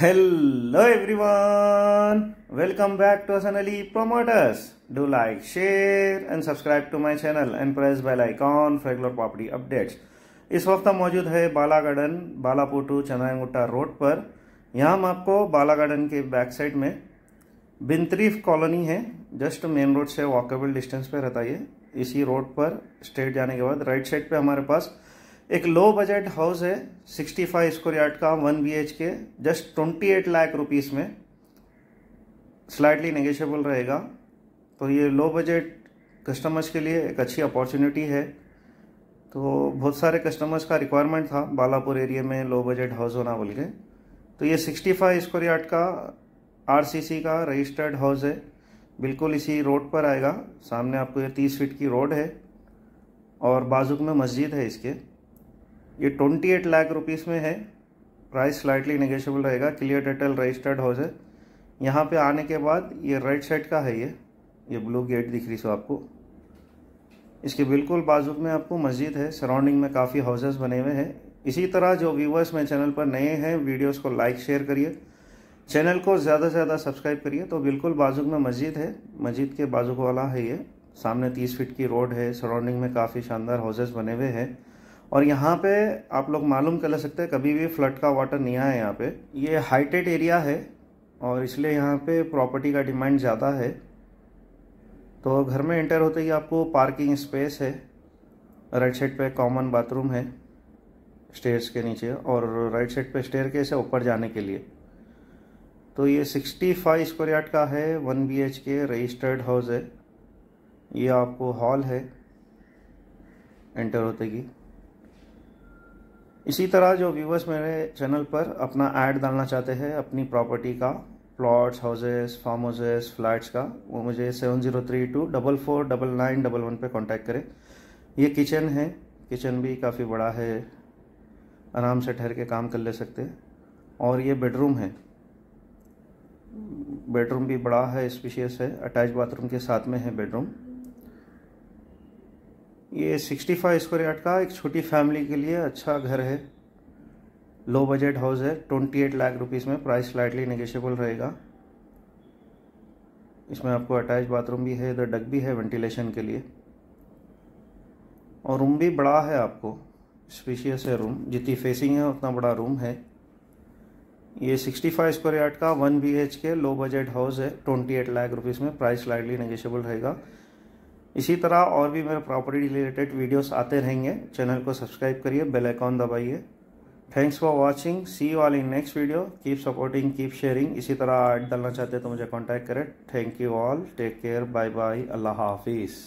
hello everyone welcome back to असनली promoters do like share and subscribe to my channel and press bell icon फेगलोर property updates इस वक्त हम मौजूद है Bala garden Balapur to Chandrayangutta road पर यहाँ हम आपको बाला गार्डन के बैक साइड में बिंतरीफ कॉलोनी है जस्ट मेन रोड से वॉकेबल डिस्टेंस पर रहता है इसी रोड पर स्ट्रेट जाने के बाद राइट साइड पर हमारे पास एक लो बजट हाउस है 65 स्क्वायर यार्ड का one B H K just 28 lakh rupees में स्लाइटली नेगेशियबल रहेगा तो ये लो बजट कस्टमर्स के लिए एक अच्छी अपॉर्चुनिटी है तो बहुत सारे कस्टमर्स का रिक्वायरमेंट था बालापुर एरिया में लो बजट हाउस होना बोल के तो ये 65 स्क्वायर यार्ड का आरसीसी का रजिस्टर्ड हाउस है बिल्कुल इसी रोड पर आएगा सामने आपको ये तीस फीट की रोड है और बाजुक में मस्जिद है इसके ये ट्वेंटी एट लाख रुपीज़ में है प्राइस स्लाइटली निगेशियबल रहेगा क्लियर डिटेल रजिस्टर्ड हाउस है यहाँ पे आने के बाद ये राइट साइड का है ये ये ब्लू गेट दिख रही सो आपको इसके बिल्कुल बाजू में आपको मस्जिद है सराउंडिंग में काफ़ी हाउसेस बने हुए हैं इसी तरह जो व्यूवर्स मेरे चैनल पर नए हैं वीडियोस को लाइक शेयर करिए चैनल को ज़्यादा से ज़्यादा सब्सक्राइब करिए तो बिल्कुल बाजू में मस्जिद है मस्जिद के बाजू वाला है ये सामने तीस फीट की रोड है सराउंडिंग में काफ़ी शानदार हाउसेस बने हुए हैं और यहाँ पे आप लोग मालूम कर ले सकते हैं कभी भी फ्लड का वाटर नहीं आया यहाँ पे ये हाईटेड एरिया है और इसलिए यहाँ पे प्रॉपर्टी का डिमांड ज़्यादा है तो घर में एंटर होते ही आपको पार्किंग स्पेस है राइट साइड पे कॉमन बाथरूम है स्टेयर्स के नीचे और राइट साइड पे स्टेयर के ऊपर जाने के लिए तो ये 65 स्क्वायर यार्ड का है one B H K registered house है ये आपको हॉल है एंटर होते ही इसी तरह जो व्यूवर्स मेरे चैनल पर अपना ऐड डालना चाहते हैं अपनी प्रॉपर्टी का plots houses farm houses flats का वो मुझे seven zero three two double four double nine double one पर कॉन्टैक्ट करें ये किचन है किचन भी काफ़ी बड़ा है आराम से ठहर के काम कर ले सकते हैं और ये बेडरूम है बेडरूम भी बड़ा है स्पेशियस है अटैच बाथरूम के साथ में है बेडरूम ये 65 स्क्वायर यार्ड का एक छोटी फैमिली के लिए अच्छा घर है लो बजट हाउस है 28 लाख रुपीस में प्राइस स्लाइटली नेगेशियबल रहेगा इसमें आपको अटैच बाथरूम भी है इधर डग भी है वेंटिलेशन के लिए और रूम भी बड़ा है आपको स्पेशियस है रूम जितनी फेसिंग है उतना बड़ा रूम है ये 65 स्क्वायर यार्ड का 1 बीएचके लो बजट हाउस है 28 लाख रुपीस में प्राइस स्लाइटली नेगेशियबल रहेगा इसी तरह और भी मेरे प्रॉपर्टी रिलेटेड वीडियोस आते रहेंगे चैनल को सब्सक्राइब करिए बेल आइकॉन दबाइए thanks for watching see you all in next video keep supporting keep sharing इसी तरह ऐड डालना चाहते हैं तो मुझे कॉन्टैक्ट करें thank you all take care bye bye अल्लाह हाफिज़